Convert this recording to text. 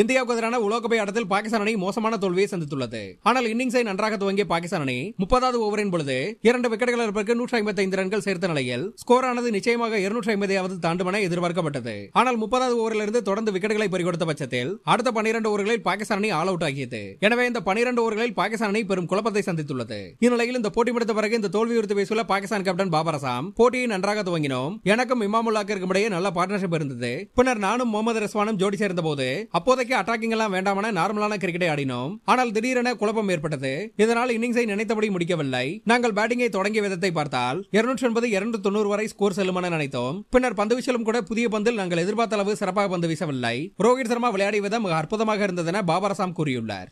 இந்தியாவுக்கு எதிரான உலோகபை ஆட்டத்தில் பாகிஸ்தான் அணி மோசமான தோல்வியை சந்தித்துள்ளது ஆனால் இன்னிங்ஸை நன்றாக துவங்கிய பாகிஸ்தான் அணி முப்பதாவது ஓவரின் பொழுது இரண்டு விக்கெட்டுகள் இருப்பதற்கு நூற்றி ஐம்பத்தி ஐந்து ரன்கள் சேர்த்த நிலையில் ஸ்கோர் ஆனது நிச்சயமாக இருநூற்றி ஐம்பதாவது தாண்டும் எதிர்பார்க்கப்பட்டது ஆனால் முப்பதாவது ஓவரிலிருந்து தொடர்ந்து விக்கெட்டுகளை பறிகொடுத்த பட்சத்தில் அடுத்த பனிரெண்டு ஓவர்களில் பாகிஸ்தான் அணி ஆல் அவுட் ஆகியது எனவே இந்த பனிரெண்டு ஓவர்களில் பாகிஸ்தான் அணி பெரும் குழப்பத்தை சந்தித்துள்ளது இந்நிலையில் இந்த போட்டி முடித்த பிறகு இந்த தோல்வி குறித்து பேசியுள்ள பாகிஸ்தான் கேப்டன் பாபர் அசாம் போட்டியை நன்றாக துவங்கினோம் எனக்கும் இமாமுல்லாக்கிற்கும் இடையே நல்ல பார்ட்னர்ஷிப் இருந்தது பின்னர் நானும் முகமது ரஸ்வானும் ஜோடி சேர்ந்த போது அப்போது இப்போதைக்கு அட்டாக்கிங் எல்லாம் வேண்டாமான நார்மலான கிரிக்கெட்டை ஆடினோம் ஆனால் திடீரென குழப்பம் ஏற்பட்டது இதனால் இன்னிங்ஸை நினைத்தபடி முடிக்கவில்லை நாங்கள் பேட்டிங்கை தொடங்கிய விதத்தை பார்த்தால் இருநூற்றி எண்பது இருநூற்றி தொண்ணூறு வரை ஸ்கோர் செல்லும் என நினைத்தோம் பின்னர் பந்து வீசலும் கூட புதிய பந்தில் நாங்கள் எதிர்பார்த்த அளவு சிறப்பாக பந்து வீசவில்லை ரோஹித் சர்மா விளையாடிய விதம் அற்புதமாக இருந்ததென பாபாரசாம் கூறியுள்ளார்